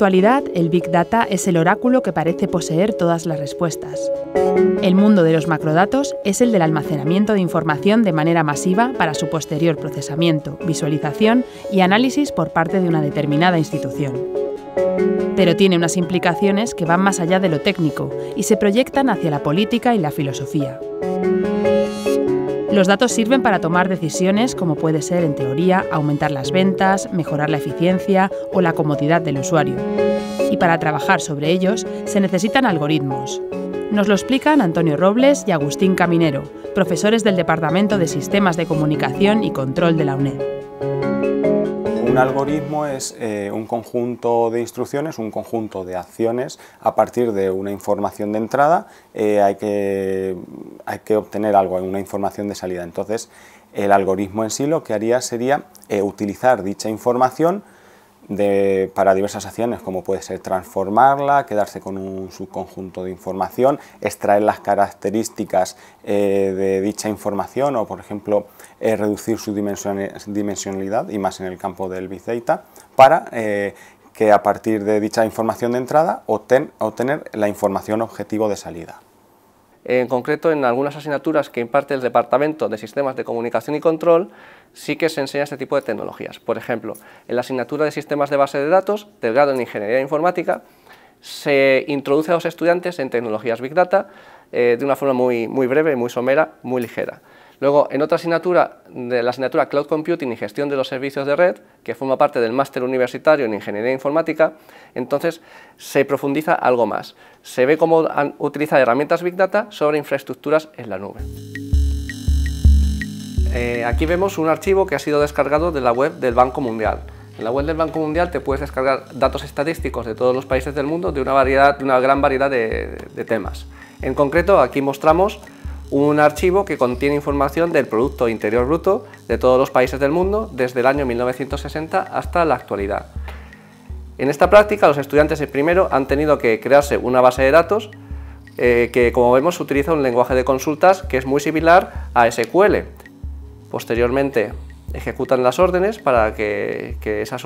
actualidad, el Big Data es el oráculo que parece poseer todas las respuestas. El mundo de los macrodatos es el del almacenamiento de información de manera masiva para su posterior procesamiento, visualización y análisis por parte de una determinada institución. Pero tiene unas implicaciones que van más allá de lo técnico y se proyectan hacia la política y la filosofía. Los datos sirven para tomar decisiones como puede ser, en teoría, aumentar las ventas, mejorar la eficiencia o la comodidad del usuario. Y para trabajar sobre ellos se necesitan algoritmos. Nos lo explican Antonio Robles y Agustín Caminero, profesores del Departamento de Sistemas de Comunicación y Control de la UNED. Un algoritmo es eh, un conjunto de instrucciones, un conjunto de acciones a partir de una información de entrada eh, hay, que, obtener algo, una información de salida. Entonces el algoritmo en sí lo que haría sería eh, utilizar dicha información para diversas acciones, como puede ser transformarla, quedarse con un subconjunto de información, extraer las características eh, de dicha información o, por ejemplo, eh, reducir su dimensionalidad y más en el campo del Big Data para eh, que a partir de dicha información de entrada obtener la información objetivo de salida en concreto en algunas asignaturas que imparte el Departamento de Sistemas de Comunicación y Control, sí que se enseña este tipo de tecnologías. Por ejemplo, en la asignatura de Sistemas de Base de Datos, del grado en Ingeniería Informática, se introduce a los estudiantes en tecnologías Big Data eh, de una forma muy, muy breve, muy somera, muy ligera. Luego, en otra asignatura, de la asignatura Cloud Computing y Gestión de los Servicios de Red, que forma parte del máster universitario en Ingeniería Informática, entonces se profundiza algo más. Se ve cómo utiliza herramientas Big Data sobre infraestructuras en la nube. Eh, aquí vemos un archivo que ha sido descargado de la web del Banco Mundial. En la web del Banco Mundial te puedes descargar datos estadísticos de todos los países del mundo de una, variedad, una gran variedad de temas. En concreto, aquí mostramos un archivo que contiene información del Producto Interior Bruto de todos los países del mundo desde el año 1960 hasta la actualidad. En esta práctica los estudiantes primero han tenido que crearse una base de datos eh, que como vemos utiliza un lenguaje de consultas que es muy similar a SQL. Posteriormente ejecutan las órdenes para que, esa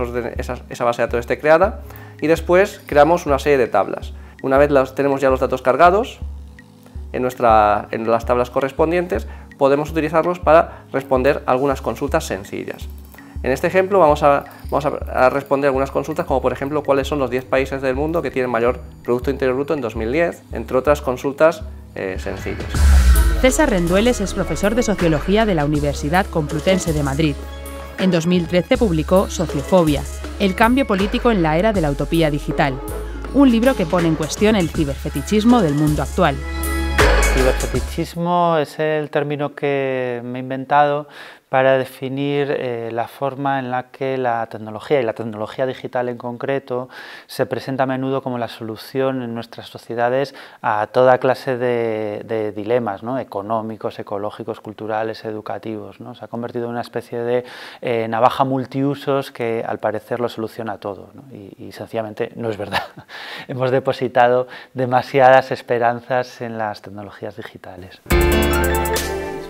base de datos esté creada y después creamos una serie de tablas. Una vez las tenemos ya los datos cargados, en, las tablas correspondientes, podemos utilizarlos para responder algunas consultas sencillas. En este ejemplo vamos a, vamos a responder algunas consultas como por ejemplo cuáles son los 10 países del mundo que tienen mayor Producto Interior Bruto en 2010, entre otras consultas eh, sencillas. César Rendueles es profesor de Sociología de la Universidad Complutense de Madrid. En 2013 publicó Sociofobia, el cambio político en la era de la utopía digital, un libro que pone en cuestión el ciberfetichismo del mundo actual. El es el término que me he inventado para definir eh, la forma en la que la tecnología, y la tecnología digital en concreto, se presenta a menudo como la solución en nuestras sociedades a toda clase de, dilemas económicos, ecológicos, culturales, educativos. Se ha convertido en una especie de eh, navaja multiusos que al parecer lo soluciona todo y, y, sencillamente no es verdad. Hemos depositado demasiadas esperanzas en las tecnologías digitales.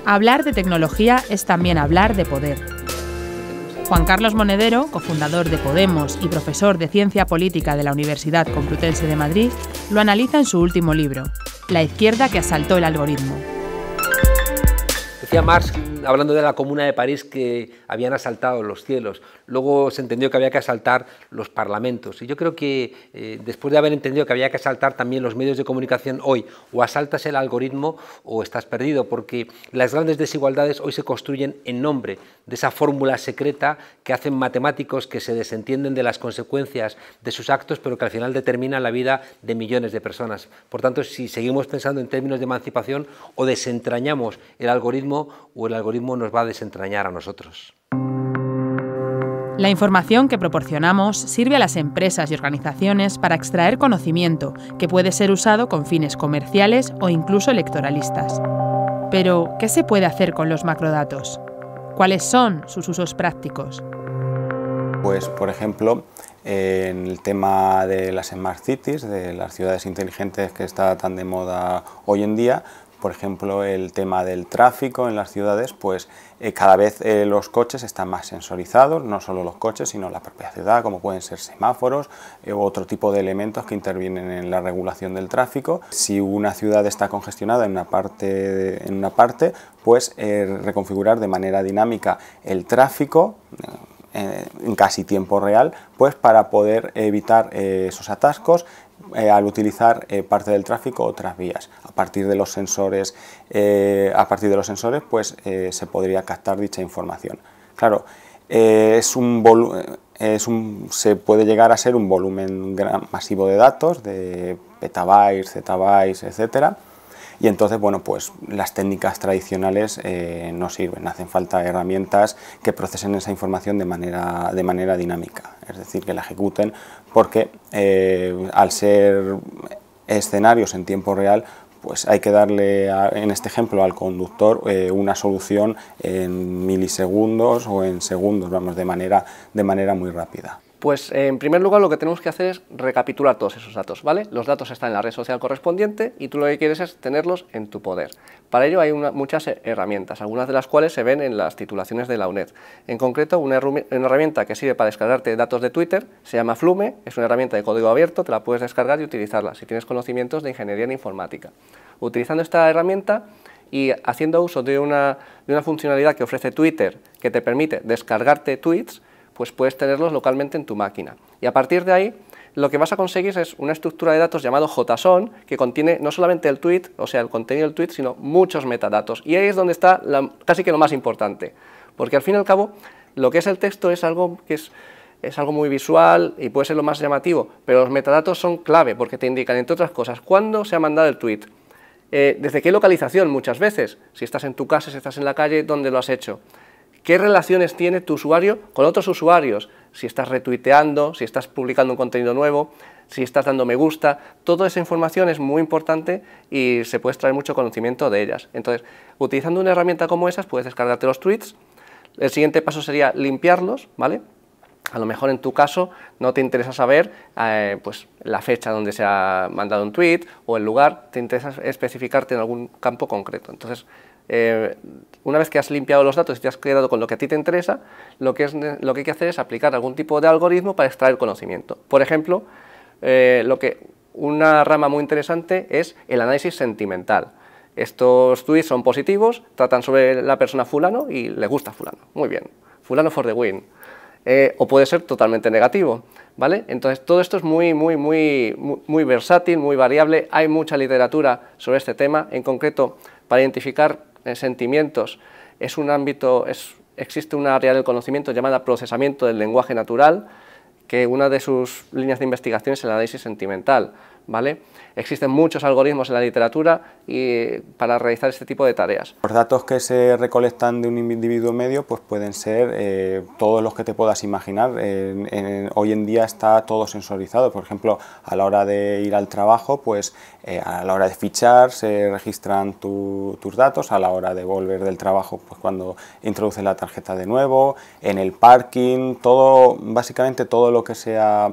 Hablar de tecnología es también hablar de poder. Juan Carlos Monedero, cofundador de Podemos y profesor de Ciencia Política de la Universidad Complutense de Madrid, lo analiza en su último libro, La izquierda que asaltó el algoritmo. Decía Marx, hablando de la Comuna de París, que habían asaltado los cielos luego se entendió que había que asaltar los parlamentos. Y yo creo que eh, después de haber entendido que había que asaltar también los medios de comunicación hoy, o asaltas el algoritmo o estás perdido, porque las grandes desigualdades hoy se construyen en nombre de esa fórmula secreta que hacen matemáticos que se desentienden de las consecuencias de sus actos, pero que al final determinan la vida de millones de personas. Por tanto, si seguimos pensando en términos de emancipación, o desentrañamos el algoritmo o el algoritmo nos va a desentrañar a nosotros. La información que proporcionamos sirve a las empresas y organizaciones para extraer conocimiento que puede ser usado con fines comerciales o incluso electoralistas. Pero, ¿qué se puede hacer con los macrodatos? ¿Cuáles son sus usos prácticos? Pues, por ejemplo, en el tema de las smart cities, de las ciudades inteligentes que está tan de moda hoy en día, por ejemplo, el tema del tráfico en las ciudades, pues eh, cada vez eh, los coches están más sensorizados, no solo los coches, sino la propia ciudad, como pueden ser semáforos eh, u otro tipo de elementos que intervienen en la regulación del tráfico. Si una ciudad está congestionada en una parte, en una parte pues reconfigurar de manera dinámica el tráfico, eh, en casi tiempo real, pues para poder evitar eh, esos atascos eh, al utilizar parte del tráfico otras vías. A partir de los sensores, a partir de los sensores pues, se podría captar dicha información. Claro, es un se puede llegar a ser un volumen masivo de datos, de petabytes, zettabytes, etcétera, y entonces, bueno, pues las técnicas tradicionales eh, no sirven, hacen falta herramientas que procesen esa información de manera, dinámica, es decir, que la ejecuten porque eh, al ser escenarios en tiempo real, pues hay que darle, en este ejemplo, al conductor eh, una solución en milisegundos o en segundos, vamos, de manera, de manera muy rápida. Pues eh, en primer lugar lo que tenemos que hacer es recapitular todos esos datos, ¿vale? Los datos están en la red social correspondiente y tú lo que quieres es tenerlos en tu poder. Para ello hay muchas herramientas, algunas de las cuales se ven en las titulaciones de la UNED. En concreto, una, herramienta que sirve para descargarte datos de Twitter se llama Flume, es una herramienta de código abierto, te la puedes descargar y utilizarla si tienes conocimientos de ingeniería en informática. Utilizando esta herramienta y haciendo uso de una funcionalidad que ofrece Twitter que te permite descargarte tweets, pues puedes tenerlos localmente en tu máquina. Y a partir de ahí, lo que vas a conseguir es una estructura de datos llamado JSON, que contiene no solamente el tweet, o sea, el contenido del tweet, sino muchos metadatos. Y ahí es donde está casi que lo más importante, porque al fin y al cabo, lo que es el texto es algo que es es algo muy visual y puede ser lo más llamativo, pero los metadatos son clave porque te indican, entre otras cosas, cuándo se ha mandado el tweet, eh, desde qué localización muchas veces, si estás en tu casa, si estás en la calle, dónde lo has hecho qué relaciones tiene tu usuario con otros usuarios, si estás retuiteando, si estás publicando un contenido nuevo, si estás dando me gusta, toda esa información es muy importante y se puede extraer mucho conocimiento de ellas. Entonces, utilizando una herramienta como esas, puedes descargarte los tweets. El siguiente paso sería limpiarlos, ¿vale? A lo mejor en tu caso no te interesa saber eh, pues, la fecha donde se ha mandado un tweet o el lugar, te interesa especificarte en algún campo concreto. Entonces, eh, una vez que has limpiado los datos y te has quedado con lo que a ti te interesa, lo que, es, lo que hay que hacer es aplicar algún tipo de algoritmo para extraer conocimiento. Por ejemplo, eh, lo que, una rama muy interesante es el análisis sentimental. Estos tweets son positivos, tratan sobre la persona fulano y le gusta fulano. Muy bien, fulano for the win. Eh, o puede ser totalmente negativo, ¿vale? Entonces todo esto es muy, muy, muy, muy versátil, muy variable, hay mucha literatura sobre este tema, en concreto para identificar en sentimientos es un ámbito, es, existe un área del conocimiento llamada procesamiento del lenguaje natural, que una de sus líneas de investigación es el análisis sentimental. Existen muchos algoritmos en la literatura y, para realizar este tipo de tareas. Los datos que se recolectan de un individuo medio pues pueden ser eh, todos los que te puedas imaginar. hoy en día está todo sensorizado, por ejemplo, a la hora de ir al trabajo, pues eh, a la hora de fichar se registran tus datos, a la hora de volver del trabajo, pues cuando introduces la tarjeta de nuevo, en el parking, todo, básicamente todo lo que sea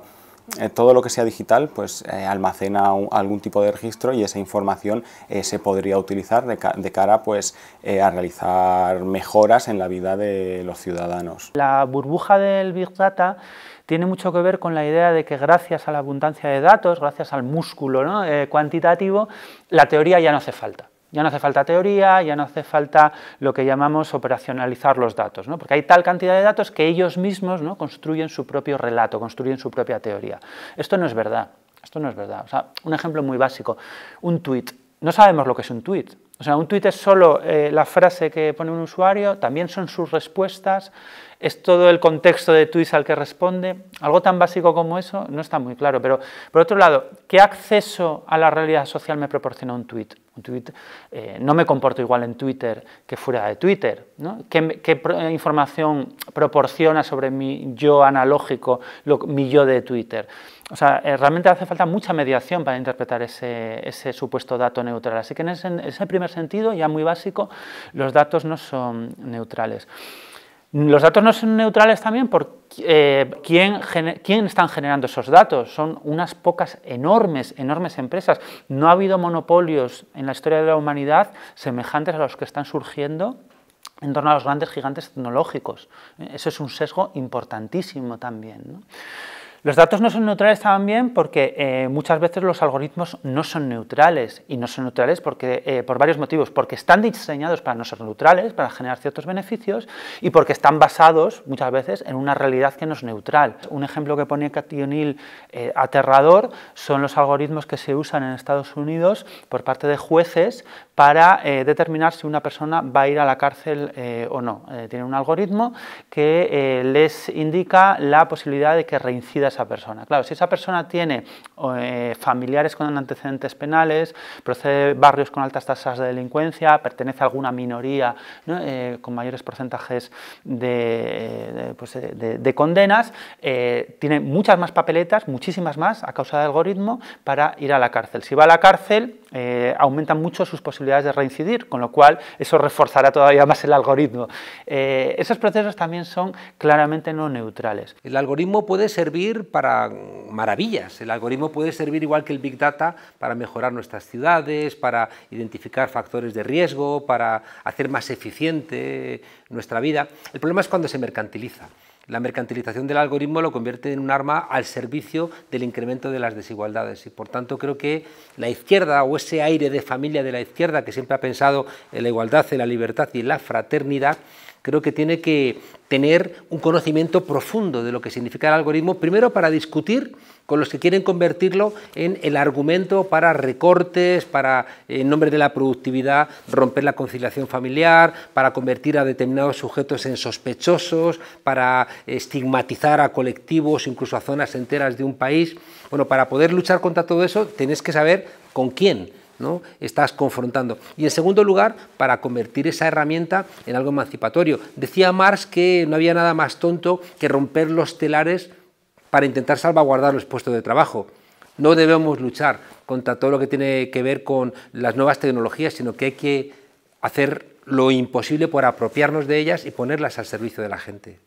eh, todo lo que sea digital pues eh, almacena algún tipo de registro y esa información eh, se podría utilizar de, cara pues a realizar mejoras en la vida de los ciudadanos. La burbuja del Big Data tiene mucho que ver con la idea de que gracias a la abundancia de datos, gracias al músculo cuantitativo, la teoría ya no hace falta. Ya no hace falta teoría, ya no hace falta lo que llamamos operacionalizar los datos, porque hay tal cantidad de datos que ellos mismos ¿no? construyen su propio relato, construyen su propia teoría. Esto no es verdad, esto no es verdad. sea, un ejemplo muy básico, un tweet. No sabemos lo que es un tweet. O sea, un tweet es solo eh, la frase que pone un usuario, también son sus respuestas, es todo el contexto de tweets al que responde. Algo tan básico como eso no está muy claro. Pero, por otro lado, ¿qué acceso a la realidad social me proporciona un tweet? Eh, no me comporto igual en Twitter que fuera de Twitter. ¿Qué, información proporciona sobre mi yo analógico, mi yo de Twitter? O sea, eh, realmente hace falta mucha mediación para interpretar ese, supuesto dato neutral. Así que en ese primer sentido, ya muy básico, los datos no son neutrales. Los datos no son neutrales también porque eh, ¿quién, están generando esos datos. Son unas pocas enormes, enormes empresas. No ha habido monopolios en la historia de la humanidad semejantes a los que están surgiendo en torno a los grandes gigantes tecnológicos. ¿Eh? Eso es un sesgo importantísimo también. Los datos no son neutrales también porque eh, muchas veces los algoritmos no son neutrales y no son neutrales porque, eh, por varios motivos, porque están diseñados para no ser neutrales, para generar ciertos beneficios y porque están basados muchas veces en una realidad que no es neutral. Un ejemplo que pone Cationil eh, aterrador son los algoritmos que se usan en Estados Unidos por parte de jueces para eh, determinar si una persona va a ir a la cárcel eh, o no. Eh, tiene un algoritmo que les indica la posibilidad de que reincida esa persona. Claro, si esa persona tiene familiares con antecedentes penales, procede de barrios con altas tasas de delincuencia, pertenece a alguna minoría con mayores porcentajes de, pues, de condenas, tiene muchas más papeletas, muchísimas más a causa del algoritmo, para ir a la cárcel. Si va a la cárcel, eh, aumentan mucho sus posibilidades de reincidir, con lo cual eso reforzará todavía más el algoritmo. Eh, esos procesos también son claramente no neutrales. El algoritmo puede servir para maravillas, el algoritmo puede servir igual que el Big Data para mejorar nuestras ciudades, para identificar factores de riesgo, para hacer más eficiente nuestra vida. El problema es cuando se mercantiliza. La mercantilización del algoritmo lo convierte en un arma al servicio del incremento de las desigualdades y por tanto creo que la izquierda o ese aire de familia de la izquierda que siempre ha pensado en la igualdad, en la libertad y en la fraternidad Creo que tiene que tener un conocimiento profundo de lo que significa el algoritmo, primero para discutir con los que quieren convertirlo en el argumento para recortes, para, eh, en nombre de la productividad, romper la conciliación familiar, para convertir a determinados sujetos en sospechosos, para estigmatizar a colectivos, incluso a zonas enteras de un país. Bueno, para poder luchar contra todo eso, tenés que saber con quién Estás confrontando. Y en segundo lugar, para convertir esa herramienta en algo emancipatorio. Decía Marx que no había nada más tonto que romper los telares para intentar salvaguardar los puestos de trabajo. No debemos luchar contra todo lo que tiene que ver con las nuevas tecnologías, sino que hay que hacer lo imposible por apropiarnos de ellas y ponerlas al servicio de la gente.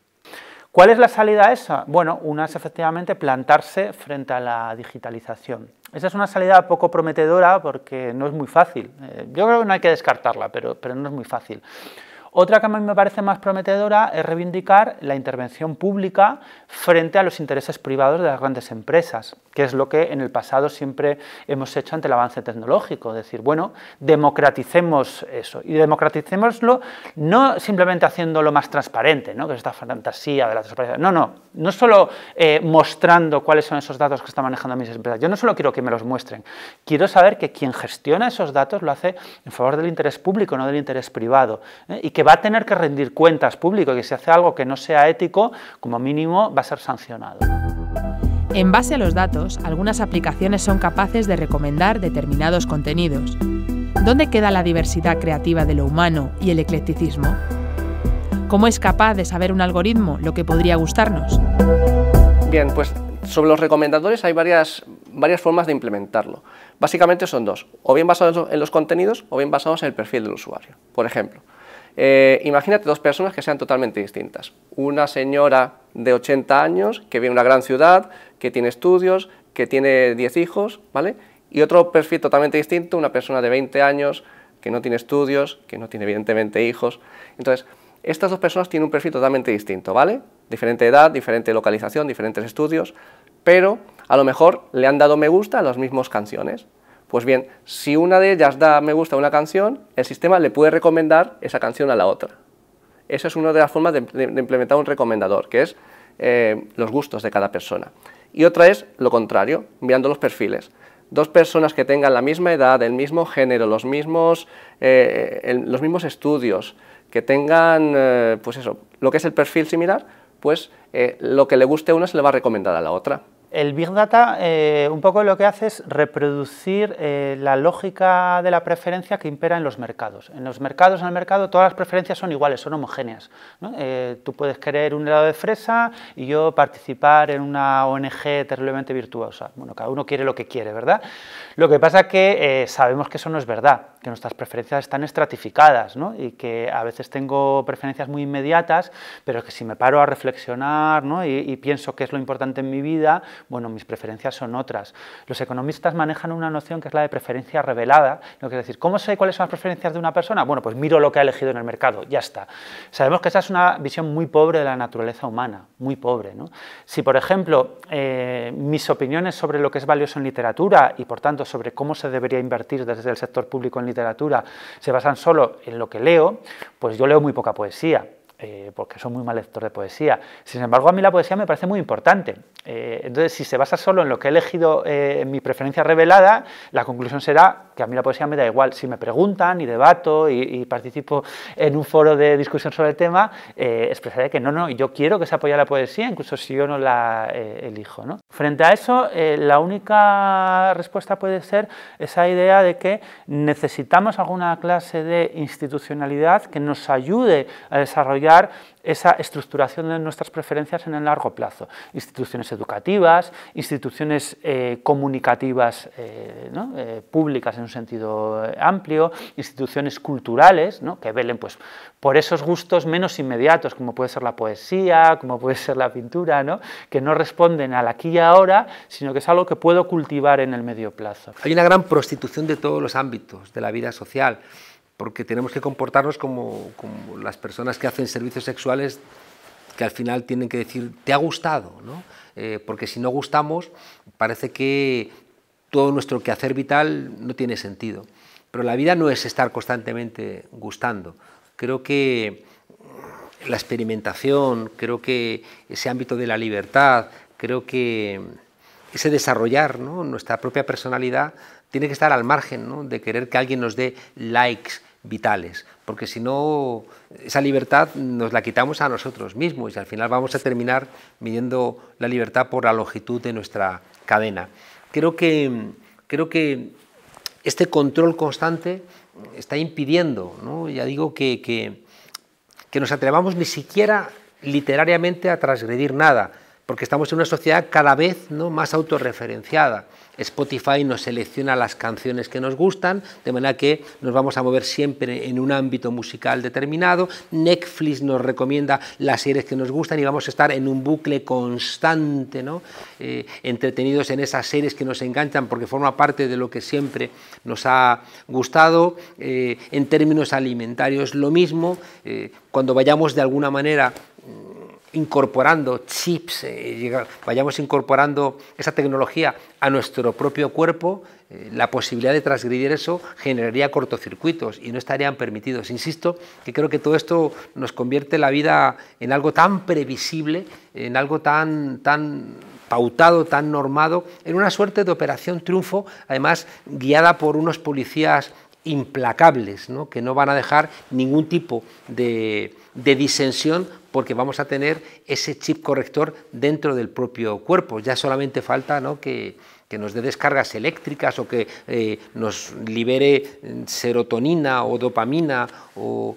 ¿Cuál es la salida a esa? Bueno, una es efectivamente plantarse frente a la digitalización. Esa es una salida poco prometedora porque no es muy fácil. Eh, yo creo que no hay que descartarla, pero, pero no es muy fácil. Otra que a mí me parece más prometedora es reivindicar la intervención pública frente a los intereses privados de las grandes empresas, que es lo que en el pasado siempre hemos hecho ante el avance tecnológico, es decir, bueno, democraticemos eso y democraticémoslo no simplemente haciéndolo más transparente, que es esta fantasía de la transparencia, no, no, no solo eh, mostrando cuáles son esos datos que están manejando mis empresas, yo no solo quiero que me los muestren, quiero saber que quien gestiona esos datos lo hace en favor del interés público, no del interés privado, ¿eh? y que va a tener que rendir cuentas público y que si hace algo que no sea ético, como mínimo va a ser sancionado. En base a los datos, algunas aplicaciones son capaces de recomendar determinados contenidos. ¿Dónde queda la diversidad creativa de lo humano y el eclecticismo? ¿Cómo es capaz de saber un algoritmo lo que podría gustarnos? Bien, pues sobre los recomendadores hay varias, varias formas de implementarlo. Básicamente son dos, o bien basados en los contenidos o bien basados en el perfil del usuario. Por ejemplo, eh, imagínate dos personas que sean totalmente distintas. Una señora de 80 años que vive en una gran ciudad, que tiene estudios, que tiene 10 hijos, ¿vale? Y otro perfil totalmente distinto, una persona de 20 años que no tiene estudios, que no tiene evidentemente hijos. Entonces, estas dos personas tienen un perfil totalmente distinto, ¿vale? Diferente edad, diferente localización, diferentes estudios, pero a lo mejor le han dado me gusta a las mismas canciones. Pues bien, si una de ellas da me gusta a una canción, el sistema le puede recomendar esa canción a la otra. Esa es una de las formas de, implementar un recomendador, que es eh, los gustos de cada persona. Y otra es lo contrario, mirando los perfiles. Dos personas que tengan la misma edad, el mismo género, los mismos, eh, estudios, que tengan, eh, pues eso, lo que es el perfil similar, pues lo que le guste a una se le va a recomendar a la otra. El Big Data eh, un poco lo que hace es reproducir eh, la lógica de la preferencia que impera en los mercados. En los mercados, en el mercado, todas las preferencias son iguales, son homogéneas. Eh, tú puedes querer un helado de fresa y yo participar en una ONG terriblemente virtuosa. Bueno, cada uno quiere lo que quiere, ¿verdad? Lo que pasa es que sabemos que eso no es verdad que nuestras preferencias están estratificadas ¿no? y que a veces tengo preferencias muy inmediatas, pero que si me paro a reflexionar ¿no? y, pienso qué es lo importante en mi vida, bueno, mis preferencias son otras. Los economistas manejan una noción que es la de preferencia revelada, lo que es decir, ¿cómo sé cuáles son las preferencias de una persona? Bueno, pues miro lo que ha elegido en el mercado, ya está. Sabemos que esa es una visión muy pobre de la naturaleza humana, muy pobre. ¿no? Si, por ejemplo, eh, mis opiniones sobre lo que es valioso en literatura y, por tanto, sobre cómo se debería invertir desde el sector público en literatura, se basan solo en lo que leo, pues yo leo muy poca poesía. Eh, porque soy muy mal lector de poesía. Sin embargo, a mí la poesía me parece muy importante. Eh, entonces, si se basa solo en lo que he elegido eh, en mi preferencia revelada, la conclusión será que a mí la poesía me da igual. Si me preguntan y debato y, participo en un foro de discusión sobre el tema, expresaré que no, no, yo quiero que se apoye la poesía, incluso si yo no la elijo. Frente a eso, la única respuesta puede ser esa idea de que necesitamos alguna clase de institucionalidad que nos ayude a desarrollar esa estructuración de nuestras preferencias en el largo plazo. Instituciones educativas, instituciones eh, comunicativas eh, eh, públicas en un sentido amplio, instituciones culturales que velen pues, por esos gustos menos inmediatos, como puede ser la poesía, como puede ser la pintura, que no responden al aquí y ahora, sino que es algo que puedo cultivar en el medio plazo. Hay una gran prostitución de todos los ámbitos de la vida social porque tenemos que comportarnos como, las personas que hacen servicios sexuales que al final tienen que decir, ¿te ha gustado? ¿no? Eh, porque si no gustamos, parece que todo nuestro quehacer vital no tiene sentido. Pero la vida no es estar constantemente gustando. Creo que la experimentación, creo que ese ámbito de la libertad, creo que ese desarrollar ¿no? nuestra propia personalidad tiene que estar al margen ¿no? de querer que alguien nos dé likes, vitales, porque si no, esa libertad nos la quitamos a nosotros mismos y al final vamos a terminar midiendo la libertad por la longitud de nuestra cadena. Creo que, creo que este control constante está impidiendo, ¿no? ya digo, que, que nos atrevamos ni siquiera literariamente a transgredir nada, porque estamos en una sociedad cada vez ¿no? más autorreferenciada. Spotify nos selecciona las canciones que nos gustan, de manera que nos vamos a mover siempre en un ámbito musical determinado, Netflix nos recomienda las series que nos gustan y vamos a estar en un bucle constante, ¿no? Eh, entretenidos en esas series que nos enganchan porque forma parte de lo que siempre nos ha gustado. Eh, en términos alimentarios, lo mismo, eh, cuando vayamos de alguna manera incorporando chips, eh, vayamos incorporando esa tecnología a nuestro propio cuerpo, eh, la posibilidad de transgredir eso generaría cortocircuitos y no estarían permitidos. Insisto que creo que todo esto nos convierte la vida en algo tan previsible, en algo tan, tan pautado, tan normado, en una suerte de operación triunfo, además guiada por unos policías implacables, que no van a dejar ningún tipo de, de disensión porque vamos a tener ese chip corrector dentro del propio cuerpo. Ya solamente falta que, nos dé descargas eléctricas o que eh, nos libere mm, serotonina o dopamina o,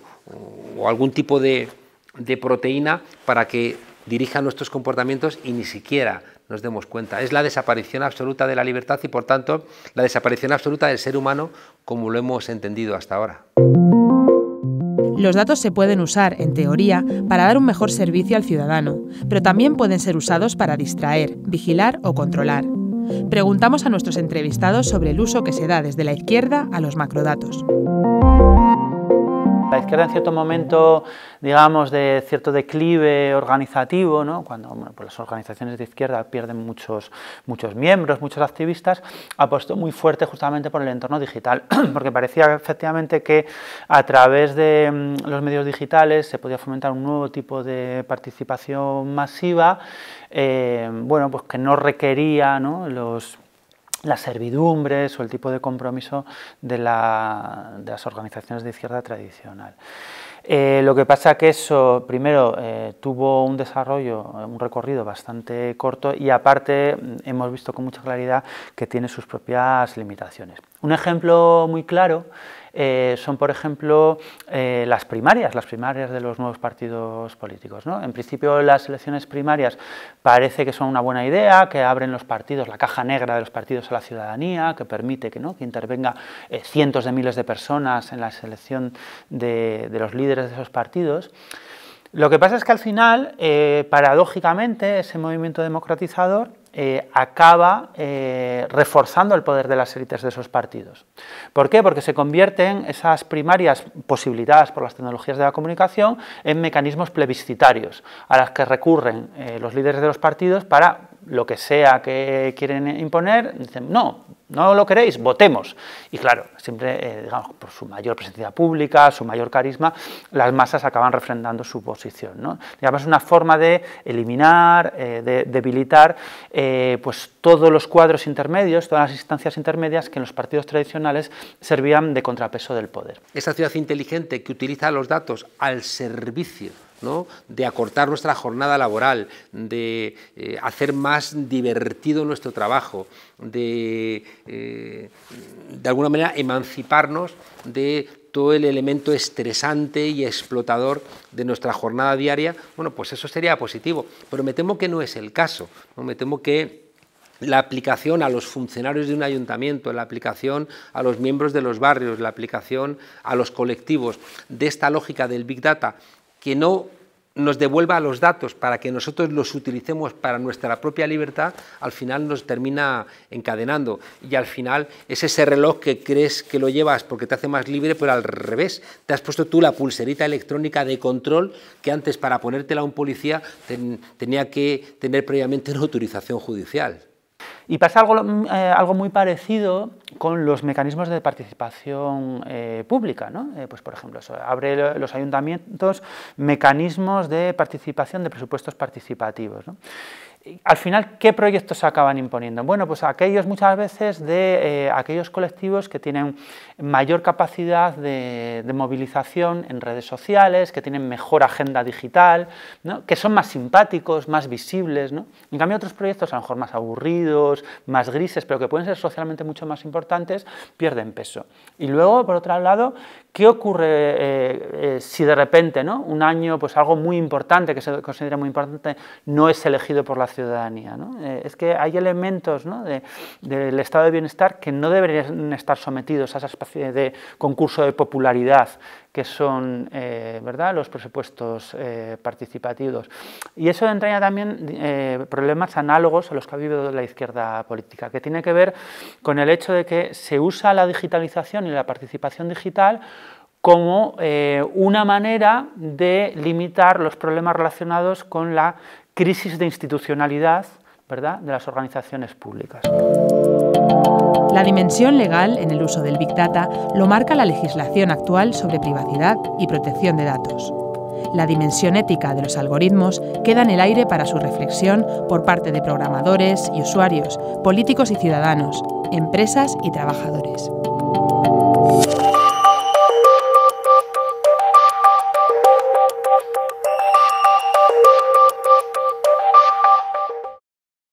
algún tipo de proteína para que dirija nuestros comportamientos y ni siquiera nos demos cuenta. Es la desaparición absoluta de la libertad y, por tanto, la desaparición absoluta del ser humano como lo hemos entendido hasta ahora. Los datos se pueden usar, en teoría, para dar un mejor servicio al ciudadano, pero también pueden ser usados para distraer, vigilar o controlar. Preguntamos a nuestros entrevistados sobre el uso que se da desde la izquierda a los macrodatos. La izquierda en cierto momento, digamos, de cierto declive organizativo, cuando pues las organizaciones de izquierda pierden muchos, muchos miembros, muchos activistas, apostó muy fuerte justamente por el entorno digital, porque parecía efectivamente que a través de mm, los medios digitales se podía fomentar un nuevo tipo de participación masiva, eh, bueno, pues que no requería los las servidumbres o el tipo de compromiso de, las organizaciones de izquierda tradicional. Eh, lo que pasa es que eso, primero, eh, tuvo un desarrollo, eh, un recorrido bastante corto y aparte mm, hemos visto con mucha claridad que tiene sus propias limitaciones. Un ejemplo muy claro eh, son, por ejemplo, eh, las primarias, las primarias de los nuevos partidos políticos. ¿no? En principio, las elecciones primarias parece que son una buena idea, que abren los partidos, la caja negra de los partidos a la ciudadanía, que permite que, ¿no? que intervenga eh, cientos de miles de personas en la selección de, los líderes de esos partidos. Lo que pasa es que al final, paradójicamente, ese movimiento democratizador eh, acaba eh, reforzando el poder de las élites de esos partidos. ¿Por qué? Porque se convierten esas primarias posibilidades por las tecnologías de la comunicación en mecanismos plebiscitarios a las que recurren eh, los líderes de los partidos para lo que sea que quieren imponer, dicen, no, ¿No lo queréis? Votemos. Y claro, siempre, eh, digamos, por su mayor presencia pública, su mayor carisma, las masas acaban refrendando su posición. ¿no? una forma de eliminar, eh, de debilitar eh, pues, todos los cuadros intermedios, todas las instancias intermedias que en los partidos tradicionales servían de contrapeso del poder. Esa ciudad inteligente que utiliza los datos al servicio de acortar nuestra jornada laboral, de eh, hacer más divertido nuestro trabajo, de, eh, de alguna manera, emanciparnos de todo el elemento estresante y explotador de nuestra jornada diaria, bueno, pues eso sería positivo. Pero me temo que no es el caso. Me temo que la aplicación a los funcionarios de un ayuntamiento, la aplicación a los miembros de los barrios, la aplicación a los colectivos de esta lógica del Big Data que no nos devuelva los datos para que nosotros los utilicemos para nuestra propia libertad, al final nos termina encadenando. Y al final es ese reloj que crees que lo llevas porque te hace más libre, pero al revés. Te has puesto tú la pulserita electrónica de control que antes para ponértela a un policía tenía que tener previamente una autorización judicial. Y pasa algo, mm, eh, algo muy parecido con los mecanismos de participación eh, pública. Eh, pues por ejemplo, abre los ayuntamientos mecanismos de participación de presupuestos participativos al final, ¿qué proyectos se acaban imponiendo? Bueno, pues aquellos muchas veces de eh, aquellos colectivos que tienen mayor capacidad de, movilización en redes sociales, que tienen mejor agenda digital, que son más simpáticos, más visibles. En cambio, otros proyectos a lo mejor más aburridos, más grises, pero que pueden ser socialmente mucho más importantes, pierden peso. Y luego, por otro lado, ¿qué ocurre eh, eh, si de repente, ¿no? un año, pues algo muy importante, que se considera muy importante, no es elegido por la ciudad? ciudadanía. Eh, es que hay elementos del estado de bienestar que no deberían estar sometidos a esa especie de concurso de popularidad que son eh, ¿verdad? los presupuestos eh, participativos. Y eso entraña también problemas análogos a los que ha vivido la izquierda política, que tiene que ver con el hecho de que se usa la digitalización y la participación digital como una manera de limitar los problemas relacionados con la crisis de institucionalidad de las organizaciones públicas. La dimensión legal en el uso del Big Data lo marca la legislación actual sobre privacidad y protección de datos. La dimensión ética de los algoritmos queda en el aire para su reflexión por parte de programadores y usuarios, políticos y ciudadanos, empresas y trabajadores.